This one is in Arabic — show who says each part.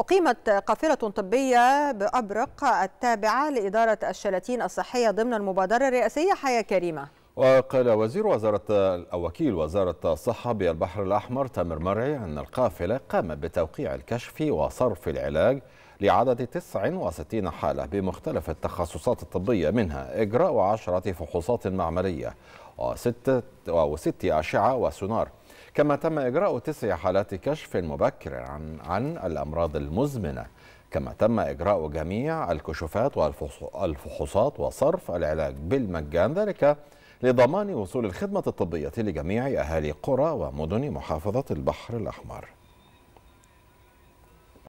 Speaker 1: أقيمت قافلة طبية بأبرق التابعة لإدارة الشلاتين الصحية ضمن المبادرة الرئاسية حياة كريمة
Speaker 2: وقال وزير وزارة أو وكيل وزارة الصحة بالبحر الأحمر تامر مرعي أن القافلة قامت بتوقيع الكشف وصرف العلاج لعدد 69 حالة بمختلف التخصصات الطبية منها إجراء عشرة فحوصات معملية وست, وست أشعة وسونار كما تم إجراء تسع حالات كشف مبكر عن, عن الأمراض المزمنة كما تم إجراء جميع الكشوفات والفحوصات وصرف العلاج بالمجان ذلك لضمان وصول الخدمة الطبية لجميع أهالي قرى ومدن محافظة البحر الأحمر